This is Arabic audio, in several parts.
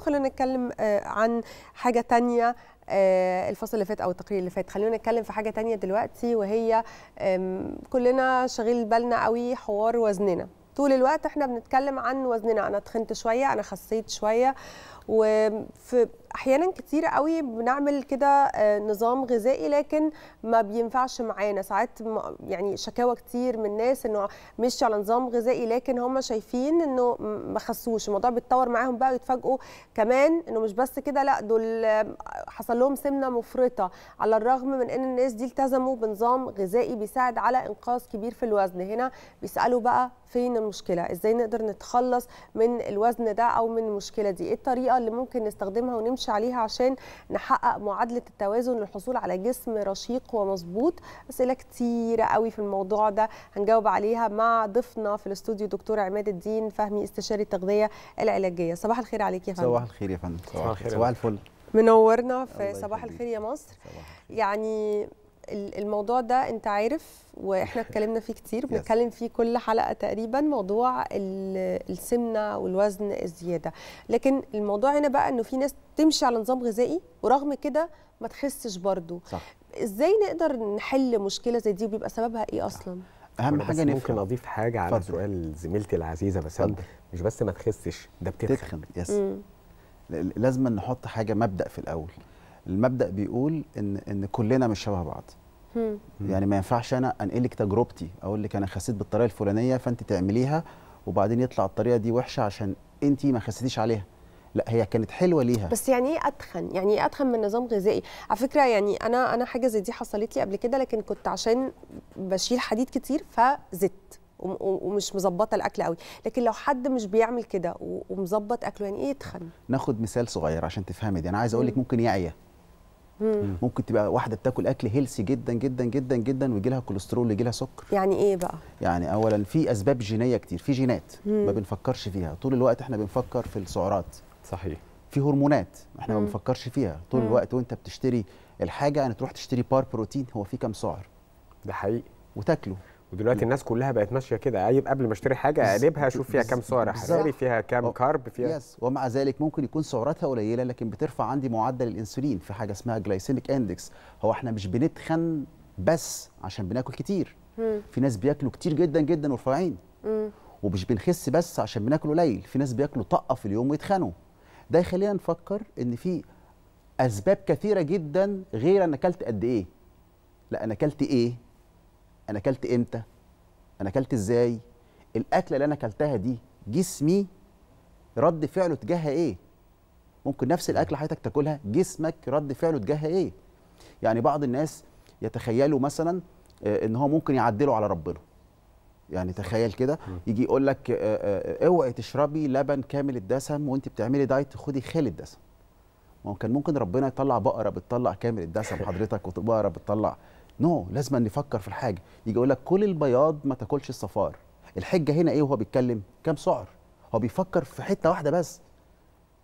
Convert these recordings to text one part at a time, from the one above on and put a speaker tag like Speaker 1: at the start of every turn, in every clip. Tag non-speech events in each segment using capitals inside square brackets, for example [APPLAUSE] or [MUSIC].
Speaker 1: برضو خلينا نتكلم آه، عن حاجه تانية آه، الفصل اللي فات او التقرير اللي فات خلينا نتكلم في حاجه تانية دلوقتي وهي كلنا شغيل بالنا قوي حوار وزننا طول الوقت احنا بنتكلم عن وزننا انا تخنت شويه انا خسيت شويه وفي احيانا كتير قوي بنعمل كده آه، نظام غذائي لكن ما بينفعش معانا ساعات يعني شكاوى كتير من ناس انه مشي على نظام غذائي لكن هم شايفين انه ما خسوش الموضوع بيتطور معاهم بقى ويتفاجئوا كمان انه مش بس كده لا دول حصل لهم سمنه مفرطه على الرغم من ان الناس دي التزموا بنظام غذائي بيساعد على انقاص كبير في الوزن هنا بيسالوا بقى فين المشكله ازاي نقدر نتخلص من الوزن ده او من المشكله دي ايه الطريقه اللي ممكن نستخدمها ونمشي عليها عشان نحقق معادله التوازن للحصول على جسم رشيق ومظبوط اسئله كتيره قوي في الموضوع ده هنجاوب عليها مع ضيفنا في الاستوديو دكتور عماد الدين فهمي استشاري التغذيه العلاجيه صباح الخير عليك يا فندم صباح
Speaker 2: الخير يا فندم صباح الخير صباح الفل
Speaker 1: منورنا في صباح الخير يا مصر يعني الموضوع ده انت عارف واحنا اتكلمنا فيه كتير بنتكلم فيه كل حلقه تقريبا موضوع السمنه والوزن الزياده لكن الموضوع هنا بقى انه في ناس تمشي على نظام غذائي ورغم كده ما تخسش برضه ازاي نقدر نحل مشكله زي دي وبيبقى سببها ايه اصلا اهم حاجه نفهم
Speaker 3: ممكن اضيف حاجه على
Speaker 2: فضل. سؤال زميلتي العزيزه بس مش بس ما تخسش ده بتتخن تتخن يس لازم نحط حاجه مبدا في الاول المبدا بيقول ان ان كلنا مش شبه بعض يعني ما ينفعش انا انقل لك تجربتي اقول لك انا خسيت بالطريقه الفلانيه فانت تعمليها وبعدين يطلع الطريقه دي وحشه عشان انت ما خسيتيش عليها لا هي كانت حلوه ليها
Speaker 1: بس يعني ايه اتخن يعني ايه اتخن من نظام غذائي على فكره يعني انا انا حاجه زي دي حصلت لي قبل كده لكن كنت عشان بشيل حديد كتير فزدت ومش مظبطه الاكل قوي لكن لو حد مش بيعمل كده ومظبط اكله يعني ايه يتخن
Speaker 2: ناخد مثال صغير عشان تفهمي دي انا عايز اقول لك ممكن يعيا آية. ممكن تبقى واحده بتاكل اكل هيلسي جدا جدا جدا جدا ويجي لها كوليسترول ويجي لها سكر يعني ايه بقى يعني اولا في اسباب جينيه كتير في جينات ما بنفكرش فيها طول الوقت احنا بنفكر في السعرات صحيح في هرمونات احنا ما بنفكرش فيها طول الوقت وانت بتشتري الحاجه يعني تروح تشتري بار بروتين هو فيه كام سعر ده حقيقي وتاكله ودلوقتي الناس كلها بقت ماشيه كده عيب قبل ما اشتري حاجه اقلبها اشوف فيها كام سعر حراري فيها كام كارب فيها يس ومع ذلك ممكن يكون سعراتها قليله لكن بترفع عندي معدل الانسولين في حاجه اسمها جلايسيميك اندكس هو احنا مش بنتخن بس عشان بناكل كتير في ناس بياكلوا كتير جدا جدا ورفيعين ومش بنخس بس عشان بناكل قليل في ناس بياكلوا طقه في اليوم ويتخنوا ده يخلينا نفكر ان في اسباب كثيره جدا غير انا اكلت قد ايه لا انا اكلت ايه انا اكلت امتى انا اكلت ازاي الاكله اللي انا اكلتها دي جسمي رد فعله تجاهها ايه ممكن نفس الاكله حضرتك تاكلها جسمك رد فعله تجاهها ايه يعني بعض الناس يتخيلوا مثلا آه، ان هو ممكن يعدله على ربنا يعني تخيل كده يجي يقول لك آه، آه، اوعي تشربي لبن كامل الدسم وانت بتعملي دايت خدي خالي الدسم ما كان ممكن ربنا يطلع بقره بتطلع كامل الدسم حضرتك وبقره بتطلع نو no. لازم نفكر في الحاجه يجي يقول لك كل البياض ما تاكلش الصفار الحجه هنا ايه وهو بيتكلم كام سعر هو بيفكر في حته واحده بس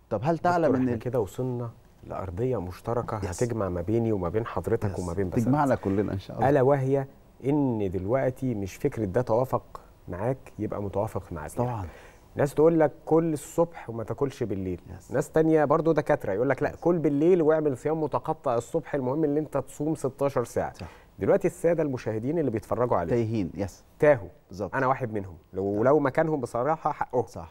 Speaker 2: طب هل تعلم ان كده وصلنا لارضيه
Speaker 3: مشتركه يس. هتجمع ما بيني وما بين حضرتك يس. وما بين بس
Speaker 2: تجمعنا كلنا ان شاء الله الا
Speaker 3: وهي ان دلوقتي مش فكره ده توافق معاك يبقى متوافق معاك طبعا ناس تقول لك كل الصبح وما تاكلش بالليل yes. ناس تانية برضو دكاتره يقول لك لا كل بالليل واعمل صيام متقطع الصبح المهم ان انت تصوم 16 ساعه صح. دلوقتي الساده المشاهدين اللي بيتفرجوا عليه تايهين يس تاهوا بالظبط انا واحد منهم لو لو مكانهم بصراحه حقهم صح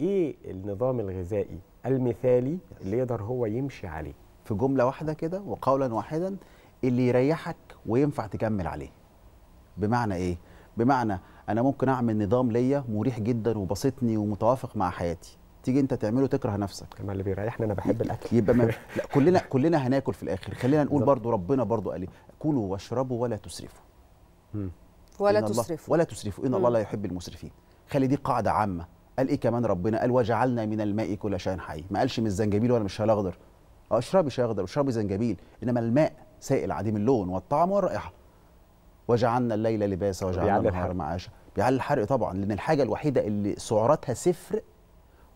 Speaker 3: ايه النظام الغذائي المثالي
Speaker 2: يس. اللي يقدر هو يمشي عليه في جمله واحده كده وقولا واحدا اللي يريحك وينفع تكمل عليه بمعنى ايه بمعنى انا ممكن اعمل نظام ليا مريح جدا وبسطني ومتوافق مع حياتي تيجي انت تعمله تكره نفسك كما اللي بيريحني انا بحب الاكل يبقى ما... [LAUGHS] لا كلنا كلنا هناكل في الاخر خلينا نقول برضو ربنا برضو قال إيه؟ كلوا واشربوا ولا تسرفوا
Speaker 4: ولا تسرفوا ولا تسرفوا ان الله لا
Speaker 2: يحب المسرفين خلي دي قاعده عامه قال ايه كمان ربنا قال وجعلنا من الماء كل شيء حي ما قالش من الزنجبيل ولا مش هلاخضر آه، اشربي اخضر واشربي زنجبيل انما الماء سائل عديم اللون والطعم والرائحه وجعلنا الليل لباسا وجعلنا النهار معاشا بيعلي الحرق طبعا لان الحاجه الوحيده اللي سعراتها صفر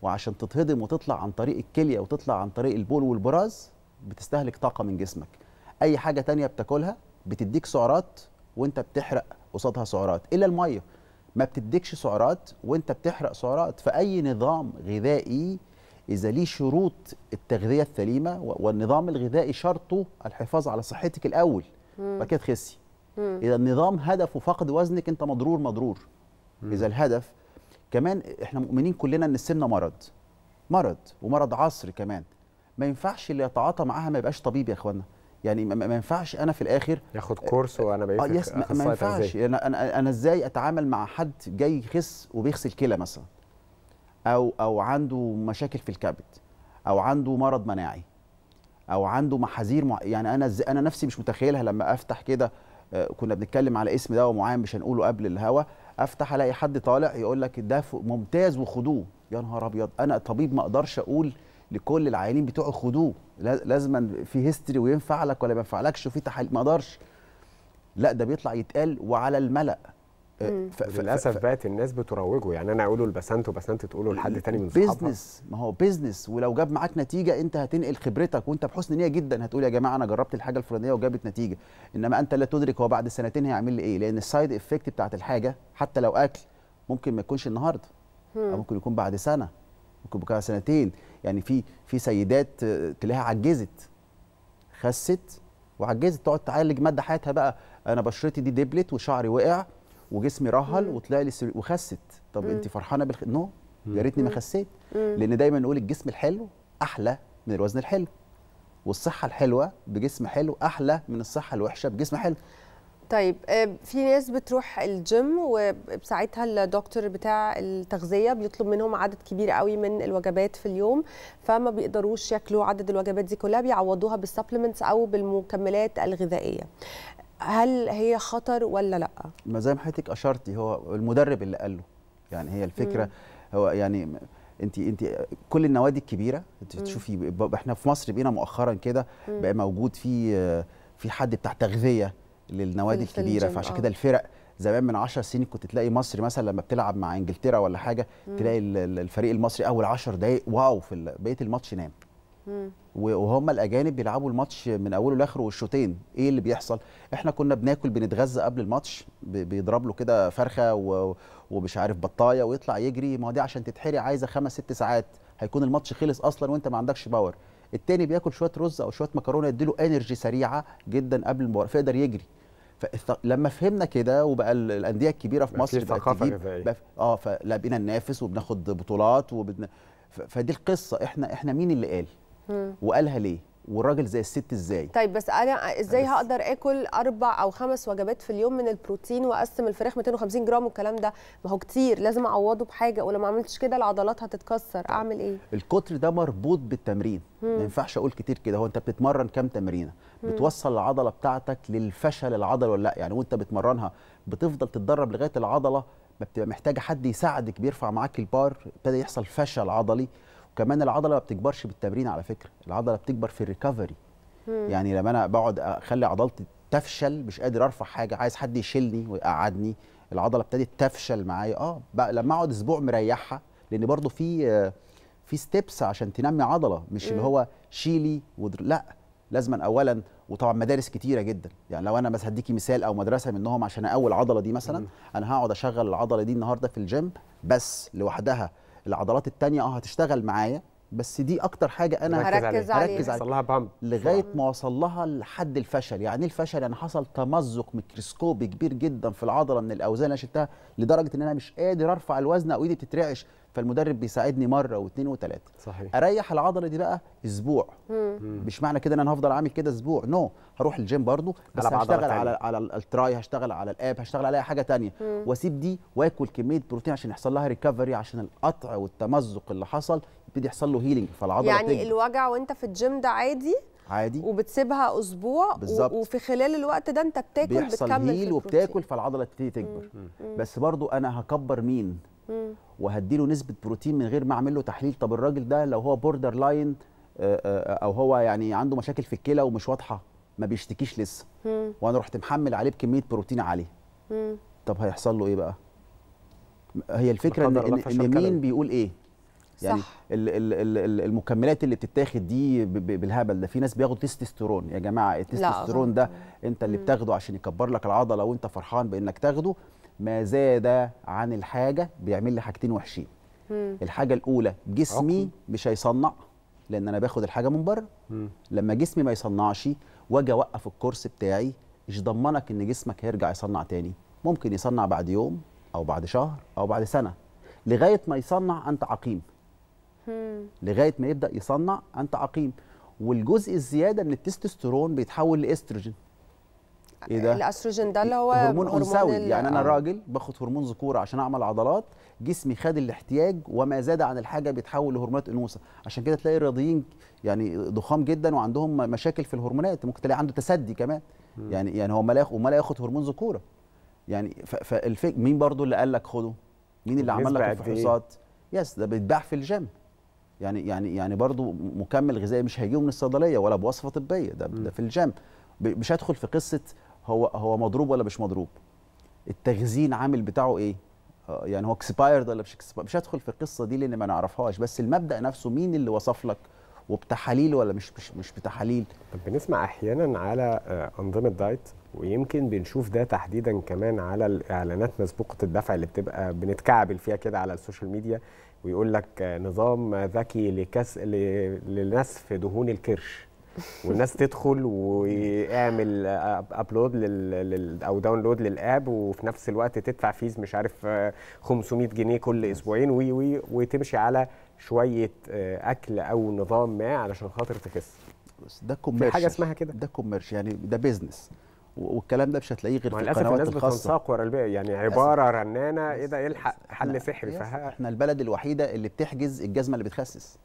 Speaker 2: وعشان تتهضم وتطلع عن طريق الكليه وتطلع عن طريق البول والبراز بتستهلك طاقه من جسمك اي حاجه تانية بتاكلها بتديك سعرات وانت بتحرق قصادها سعرات الا الميه ما بتديكش سعرات وانت بتحرق سعرات فاي نظام غذائي اذا ليه شروط التغذيه السليمه والنظام الغذائي شرطه الحفاظ على صحتك الاول بعد كده تخسي اذا النظام هدفه فقد وزنك انت مضرور مضرور مم. اذا الهدف كمان احنا مؤمنين كلنا ان السمنه مرض مرض ومرض عصر كمان ما ينفعش اللي يتعاطى معاها ما يبقاش طبيب يا اخوانا يعني ما ينفعش انا في الاخر ياخد كورس آه، وانا بقيت اه ما ينفعش انا انا انا ازاي اتعامل مع حد جاي يخس وبيغسل كلى مثلا او او عنده مشاكل في الكبد او عنده مرض مناعي او عنده محاذير مع... يعني انا ز... انا نفسي مش متخيلها لما افتح كده آه، كنا بنتكلم على اسم دواء معين مش هنقوله قبل الهوا افتح الاقي حد طالع يقول لك ده ممتاز وخدوه يا نهار ابيض انا طبيب ما اقدرش اقول لكل العيانين بتوع خدوه لازما في هيستوري وينفع لك ولا ما ينفعلكش وفي تحاليل ما اقدرش لا ده بيطلع يتقال وعلى الملأ آه، للاسف بقت الناس بتروجه يعني انا اقوله لبسنت وبسنت تقوله لحد تاني من صحابها بيزنس ما هو بيزنس ولو جاب معاك نتيجه انت هتنقل خبرتك وانت بحسن نيه جدا هتقول يا جماعه انا جربت الحاجه الفلانيه وجابت نتيجه انما انت لا تدرك هو بعد سنتين هيعمل لي ايه لان السايد افكت بتاعت الحاجه حتى لو اكل ممكن ما يكونش النهارده او ممكن يكون بعد سنه بكرة سنتين يعني في في سيدات تلاقيها عجزت خست وعجزت تقعد تعالج مدى حياتها بقى انا بشرتي دي دبلت وشعري وقع وجسمي رهل وطلع لي سري وخست طب مم. انت فرحانه بالخ... نو يا ريتني ما خسيت لان دايما نقول الجسم الحلو احلى من الوزن الحلو والصحه الحلوه بجسم حلو احلى من الصحه الوحشه
Speaker 1: بجسم حلو طيب آه، في ناس بتروح الجيم وبساعتها الدكتور بتاع التغذيه بيطلب منهم عدد كبير قوي من الوجبات في اليوم فما بيقدروش ياكلوا عدد الوجبات دي كلها بيعوضوها بالسبلمنتس او بالمكملات الغذائيه هل هي خطر ولا لا
Speaker 2: ما زي ما حضرتك اشرتي هو المدرب اللي قال له يعني هي الفكره م. هو يعني انت انت كل النوادي الكبيره انت تشوفي احنا في مصر بقينا مؤخرا كده بقى موجود في في حد بتاع تغذيه للنوادي الكبيره فعشان آه. كده الفرق زمان من 10 سنين كنت تلاقي مصر مثلا لما بتلعب مع انجلترا ولا حاجه مم. تلاقي الفريق المصري اول 10 دقائق واو في بقيه الماتش نام مم. وهم الاجانب بيلعبوا الماتش من اوله لاخره والشوطين ايه اللي بيحصل احنا كنا بناكل بنتغذى قبل الماتش بيضرب له كده فرخه و... ومش عارف بطايه ويطلع يجري ما دي عشان تتحرق عايزه خمس ست ساعات هيكون الماتش خلص اصلا وانت ما عندكش باور التاني بياكل شويه رز او شويه مكرونه يديله انرجي سريعه جدا قبل المباراه فيقدر يجري فلما فهمنا كده وبقى الانديه الكبيره في مصر بقت ثقافه اه فلا بقينا ننافس وبناخد بطولات وبدنا فدي القصه احنا احنا مين اللي قال وقالها ليه والراجل زي الست ازاي
Speaker 1: طيب بس انا ازاي بس. هقدر اكل اربع او خمس وجبات في اليوم من البروتين واقسم الفراخ 250 جرام والكلام ده ما هو كتير لازم اعوضه بحاجه ولو ما عملتش كده العضلات هتتكسر طيب. اعمل ايه
Speaker 2: الكتر ده مربوط بالتمرين ما ينفعش اقول كتير كده هو انت بتتمرن كام تمرينه بتوصل العضله بتاعتك للفشل العضلي ولا لا يعني وانت بتمرنها بتفضل تتدرب لغايه العضله ما بتبقى محتاجه حد يساعدك بيرفع معاك البار ابتدى يحصل فشل عضلي كمان العضله ما بتكبرش بالتمرين على فكره العضله بتكبر في الريكفري يعني لما انا بقعد اخلي عضلتي تفشل مش قادر ارفع حاجه عايز حد يشيلني ويقعدني العضله ابتدت تفشل معايا اه لما اقعد اسبوع مريحها لان برضو في في ستيبس عشان تنمي عضله مش اللي هو شيلي ودر... لا لازما اولا وطبعا مدارس كتيره جدا يعني لو انا بس هديكي مثال او مدرسه منهم عشان اقوي العضله دي مثلا انا هقعد اشغل العضله دي النهارده في الجيم بس لوحدها العضلات التانية اه هتشتغل معايا بس دي اكتر حاجه انا هركز عليها هركز عليها علي. بامب لغايه ما اوصل لها لحد الفشل يعني ايه الفشل يعني حصل تمزق ميكروسكوبي كبير جدا في العضله من الاوزان اللي شلتها لدرجه ان انا مش قادر ارفع الوزن او ايدي بتترعش فالمدرب بيساعدني مره واثنين وثلاثه صحيح اريح العضله دي بقى اسبوع مم. مش معنى كده ان انا هفضل عامل كده اسبوع نو no. هروح الجيم برضو بس هشتغل على على التراي هشتغل على الاب هشتغل على اي حاجه ثانيه واسيب دي واكل كميه بروتين عشان يحصل لها ريكفري عشان القطع والتمزق اللي حصل يبتدي يحصل له هيلينج فالعضله يعني تجي.
Speaker 1: الوجع وانت في الجيم ده عادي عادي وبتسيبها اسبوع بالزبط. وفي خلال الوقت ده انت بتاكل بتكمل هيل وبتاكل
Speaker 2: فالعضله تبتدي تكبر مم. مم. بس برضو انا هكبر مين وهدي له نسبه بروتين من غير ما اعمل له تحليل طب الراجل ده لو هو بوردر لاين آه، آه، آه، او هو يعني عنده مشاكل في الكلى ومش واضحه ما بيشتكيش لسه مم. وانا رحت محمل عليه بكميه بروتين عاليه طب هيحصل له ايه بقى هي الفكره ان, إن, إن مين بيقول ايه يعني صح. الـ الـ الـ المكملات اللي بتتاخد دي بالهبل ده في ناس بياخدوا تستوستيرون يا جماعه التستوستيرون ده انت اللي بتاخده عشان يكبر لك العضله وانت فرحان بانك تاخده ما زاد عن الحاجه بيعمل لي حاجتين وحشين مم. الحاجه الاولى جسمي عقل. مش هيصنع لان انا باخد الحاجه من بره لما جسمي ما يصنعش واجي اوقف الكورس بتاعي مش ضمنك ان جسمك هيرجع يصنع تاني ممكن يصنع بعد يوم او بعد شهر او بعد سنه لغايه ما يصنع انت عقيم مم. لغايه ما يبدا يصنع انت عقيم والجزء الزياده من التستوستيرون بيتحول لاستروجين ايه ده؟
Speaker 1: الاستروجين ده اللي هو هرمون انثوي يعني انا آه. راجل
Speaker 2: باخد هرمون ذكوره عشان اعمل عضلات جسمي خد الاحتياج وما زاد عن الحاجه بيتحول لهرمونات انوثه عشان كده تلاقي الرياضيين يعني ضخام جدا وعندهم مشاكل في الهرمونات ممكن تلاقي عنده تسدي كمان م. يعني يعني هو لا ياخد هرمون ذكوره يعني فالفك مين برضو اللي قال لك خده مين اللي عمل لك إيه؟ الفحوصات إيه؟ يس ده بيتباع في الجيم يعني يعني يعني برضه مكمل غذائي مش هيجيبه من الصيدليه ولا بوصفه طبيه ده, ده في الجيم مش هدخل في قصه هو هو مضروب ولا مش مضروب التخزين عامل بتاعه ايه آه، يعني هو اكسبايرد ولا مش اكسبايرد مش هدخل في القصه دي لان ما نعرفهاش بس المبدا نفسه مين اللي وصف لك وبتحاليل ولا مش مش مش بتحاليل طب بنسمع احيانا على انظمه دايت
Speaker 3: ويمكن بنشوف ده تحديدا كمان على الاعلانات مسبوقه الدفع اللي بتبقى بنتكعبل فيها كده على السوشيال ميديا ويقول لك آه، نظام ذكي لكس لنسف دهون الكرش والناس تدخل ويعمل ابلود لل او داونلود للاب وفي نفس الوقت تدفع فيز مش عارف 500 آه، جنيه كل اسبوعين وي وي وتمشي على شويه آه، اكل او نظام ما علشان خاطر تخس
Speaker 2: بس ده كوميرش حاجه اسمها كده ده كوميرش يعني ده بيزنس والكلام ده مش هتلاقيه غير في القنوات الناس بتنساق ورا البيع يعني عباره رنانه ايه ده يلحق إيه حل سحري احنا البلد الوحيده اللي بتحجز الجزمه اللي بتخسس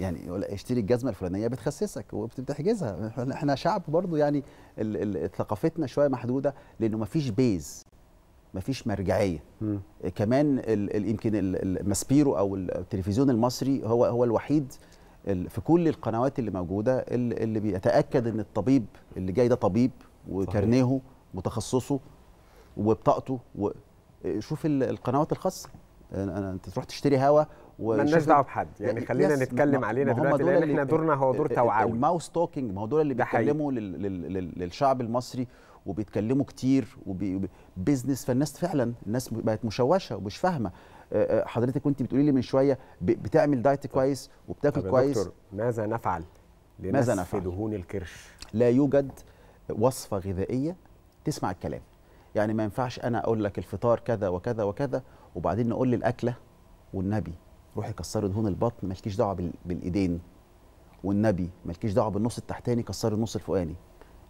Speaker 2: يعني اشتري الجزمه الفلانيه بتخسسك وبتحجزها احنا شعب برضو يعني ثقافتنا شويه محدوده لانه ما فيش بيز ما فيش مرجعيه م. كمان يمكن ماسبيرو او التلفزيون المصري هو هو الوحيد في كل القنوات اللي موجوده اللي بيتاكد ان الطبيب اللي جاي ده طبيب وكارنيهه وتخصصه وبطاقته شوف القنوات الخاصه انت تروح تشتري هوا مالناش دعوه بحد يعني خلينا نتكلم علينا دلوقتي لان احنا دورنا هو دور توعوي الماوس توكينج ما هو دول اللي بيتكلموا للشعب المصري وبيتكلموا كتير وبيزنس فالناس فعلا الناس بقت مشوشه ومش فاهمه آه، آه، حضرتك كنت بتقولي لي من شويه بتعمل دايت كويس وبتاكل طب كويس دكتور ماذا نفعل
Speaker 3: ماذا نفعل
Speaker 2: دهون الكرش لا يوجد وصفه غذائيه تسمع الكلام يعني ما ينفعش انا اقول لك الفطار كذا وكذا وكذا وبعدين نقول لي الاكله والنبي روحي كسري دهون البطن مالكيش دعوه بالايدين والنبي مالكيش دعوه بالنص التحتاني كسري النص الفوقاني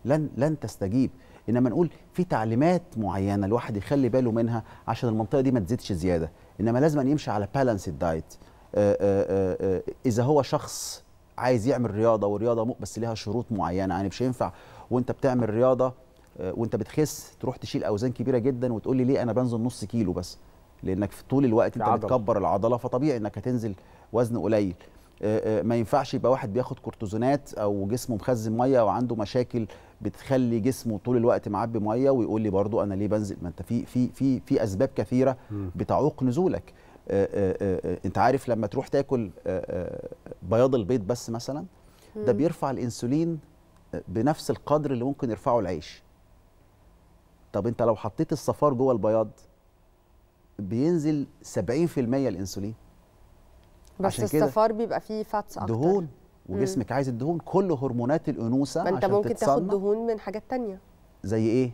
Speaker 2: لن لن تستجيب انما نقول في تعليمات معينه الواحد يخلي باله منها عشان المنطقه دي ما تزيدش زياده انما لازم أن يمشي على بالانس آه، آه، دايت آه، اذا هو شخص عايز يعمل رياضه والرياضه بس ليها شروط معينه يعني مش هينفع وانت بتعمل رياضه وانت بتخس تروح تشيل اوزان كبيره جدا وتقول لي ليه انا بنزل نص كيلو بس لانك في طول الوقت انت بتكبر العضله فطبيعي انك هتنزل وزن قليل آه، آه، ما ينفعش يبقى واحد بياخد كورتيزونات او جسمه مخزن ميه وعنده مشاكل بتخلي جسمه طول الوقت معبي ميه ويقول لي برضو انا ليه بنزل ما انت في في في في اسباب كثيره بتعوق نزولك آه، انت عارف لما تروح تاكل بياض البيض بس مثلا ده بيرفع الانسولين بنفس القدر اللي ممكن يرفعه العيش طب انت لو حطيت الصفار جوه البياض بينزل 70% الانسولين بس عشان الصفار
Speaker 1: بيبقى فيه فاتس اكتر
Speaker 2: دهون وجسمك عايز الدهون كل هرمونات الانوثه ما انت ممكن تتصنع. تاخد
Speaker 1: دهون من حاجات تانية زي ايه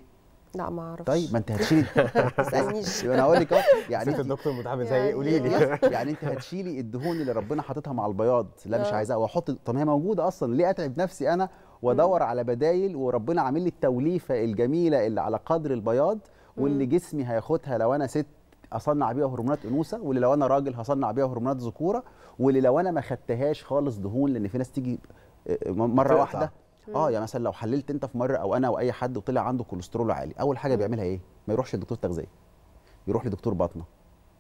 Speaker 1: لا ما اعرفش طيب ما انت هتشيلي [LAUGHS] [LAUGHS] ما تسالنيش انا هقول لك اهو يعني الدكتور متعامل زي يعني قولي لي [LAUGHS] يعني انت
Speaker 2: هتشيلي الدهون اللي ربنا حاططها مع البياض لا مش آه. عايزاها واحط طب هي موجوده اصلا ليه اتعب نفسي انا وادور على بدايل وربنا عامل لي التوليفه الجميله اللي على قدر البياض واللي جسمي هياخدها لو انا ست اصنع بيها هرمونات انوثه واللي لو انا راجل هصنع بيها هرمونات ذكوره واللي لو انا ما خدتهاش خالص دهون لان في ناس تيجي آه، آه، مره واحده اه يعني مثلا لو حللت انت في مره او انا او اي حد وطلع عنده كوليسترول عالي اول حاجه بيعملها ايه ما يروحش لدكتور تغذيه يروح لدكتور باطنه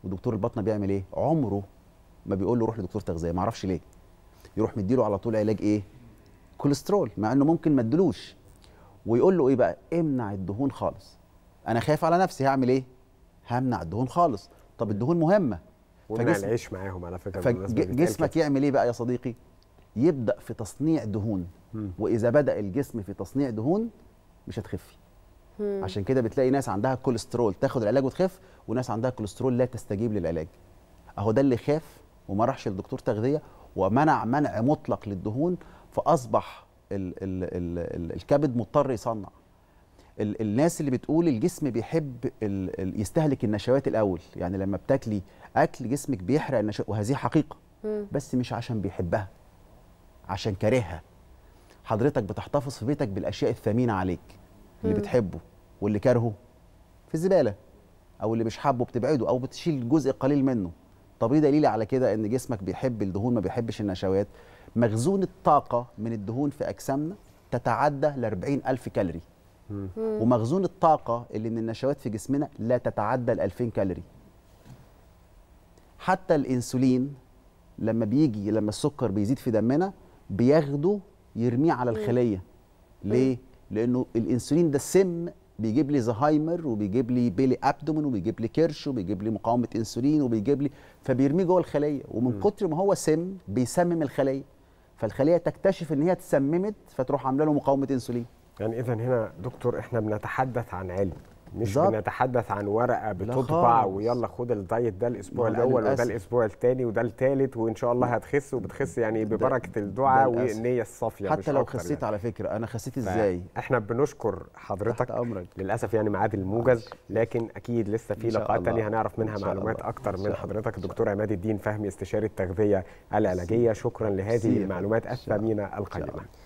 Speaker 2: ودكتور الباطنه بيعمل ايه عمره ما بيقول له روح لدكتور تغذيه ما اعرفش ليه يروح مديله على طول علاج ايه كوليسترول مع انه ممكن ما ادلوش ويقول له ايه بقى امنع الدهون خالص انا خايف على نفسي هعمل ايه همنع الدهون خالص طب الدهون مهمه ومنع العيش
Speaker 3: معاهم على فكره فجسمك
Speaker 2: يعمل ايه بقى يا صديقي يبدا في تصنيع دهون واذا بدا الجسم في تصنيع دهون مش هتخفي عشان كده بتلاقي ناس عندها كوليسترول تاخد العلاج وتخف وناس عندها كوليسترول لا تستجيب للعلاج اهو ده اللي خاف وما راحش لدكتور تغذيه ومنع منع مطلق للدهون فاصبح ال ال ال الكبد مضطر يصنع الناس اللي بتقول الجسم بيحب ال يستهلك النشوات الاول يعني لما بتاكلي اكل جسمك بيحرق النشوات وهذه حقيقه بس مش عشان بيحبها عشان كارهها حضرتك بتحتفظ في بيتك بالاشياء الثمينه عليك اللي بتحبه واللي كارهه في الزباله او اللي مش حابه بتبعده او بتشيل جزء قليل منه طب ايه دليل على كده ان جسمك بيحب الدهون ما بيحبش النشوات مخزون الطاقه من الدهون في اجسامنا تتعدى ل 40000 كالوري ومخزون الطاقه اللي من النشوات في جسمنا لا تتعدى ال 2000 كالوري حتى الانسولين لما بيجي لما السكر بيزيد في دمنا بياخده يرميه على الخليه ليه لانه الانسولين ده سم بيجيب لي زهايمر وبيجيب لي بيلي ابدومن وبيجيب لي كرش وبيجيب لي مقاومه انسولين وبيجيب لي فبيرميه جوه الخليه ومن كتر ما هو سم بيسمم الخليه فالخليه تكتشف ان هي اتسممت فتروح عامله له مقاومه انسولين
Speaker 3: يعني اذا هنا دكتور احنا بنتحدث عن علم مش بالزبط. بنتحدث عن ورقه بتطبع ويلا خد الدايت ده الاسبوع الاول وده الاسبوع الثاني وده الثالث وان شاء الله هتخس وبتخس يعني ببركه الدعاء والنيه الصافيه حتى لو خسيت يعني. على فكره انا خسيت ازاي احنا بنشكر حضرتك أمرك. للاسف يعني ميعاد الموجز لكن اكيد لسه في لقاءات ثانيه هنعرف منها معلومات الله. اكتر من حضرتك الدكتور عماد الدين فهمي استشاري التغذيه العلاجيه شكرا لهذه المعلومات الثمينه القيمه